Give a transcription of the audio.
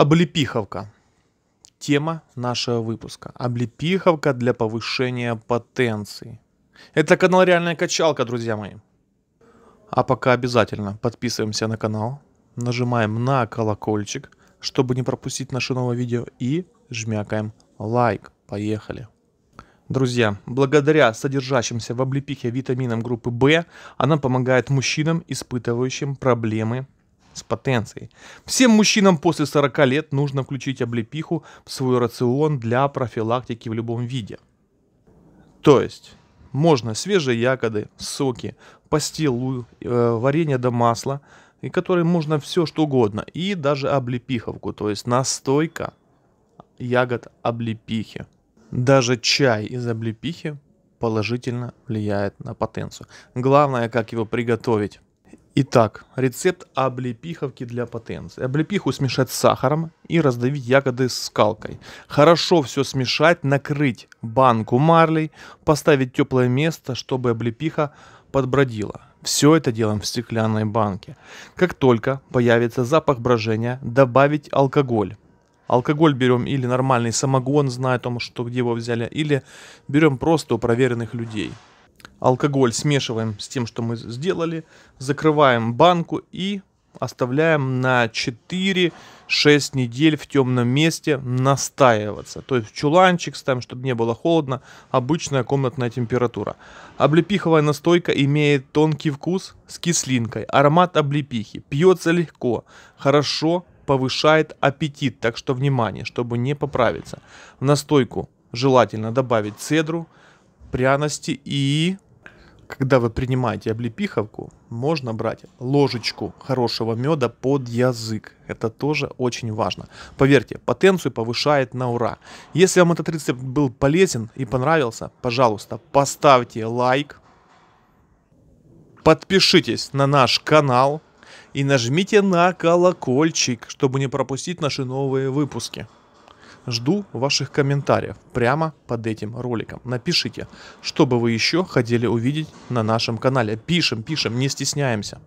Облепиховка. Тема нашего выпуска. Облепиховка для повышения потенции. Это канал Реальная Качалка, друзья мои. А пока обязательно подписываемся на канал, нажимаем на колокольчик, чтобы не пропустить наше новое видео и жмякаем лайк. Поехали. Друзья, благодаря содержащимся в облепихе витаминам группы В, она помогает мужчинам, испытывающим проблемы с потенцией. Всем мужчинам после 40 лет нужно включить облепиху в свой рацион для профилактики в любом виде. То есть можно свежие ягоды, соки, пастилу, э, варенье до масла, и которые можно все что угодно, и даже облепиховку, то есть настойка ягод облепихи. Даже чай из облепихи положительно влияет на потенцию. Главное, как его приготовить. Итак, рецепт облепиховки для потенции. Облепиху смешать с сахаром и раздавить ягоды скалкой. Хорошо все смешать, накрыть банку марлей, поставить теплое место, чтобы облепиха подбродила. Все это делаем в стеклянной банке. Как только появится запах брожения, добавить алкоголь. Алкоголь берем или нормальный самогон, зная о том, что где его взяли, или берем просто у проверенных людей алкоголь смешиваем с тем, что мы сделали, закрываем банку и оставляем на 4-6 недель в темном месте настаиваться. То есть в чуланчик ставим, чтобы не было холодно, обычная комнатная температура. Облепиховая настойка имеет тонкий вкус с кислинкой, аромат облепихи, пьется легко, хорошо повышает аппетит, так что внимание, чтобы не поправиться. В настойку желательно добавить цедру, пряности и когда вы принимаете облепиховку, можно брать ложечку хорошего меда под язык. Это тоже очень важно. Поверьте, потенцию повышает на ура. Если вам этот рецепт был полезен и понравился, пожалуйста, поставьте лайк, подпишитесь на наш канал и нажмите на колокольчик, чтобы не пропустить наши новые выпуски. Жду ваших комментариев прямо под этим роликом. Напишите, что бы вы еще хотели увидеть на нашем канале. Пишем, пишем, не стесняемся.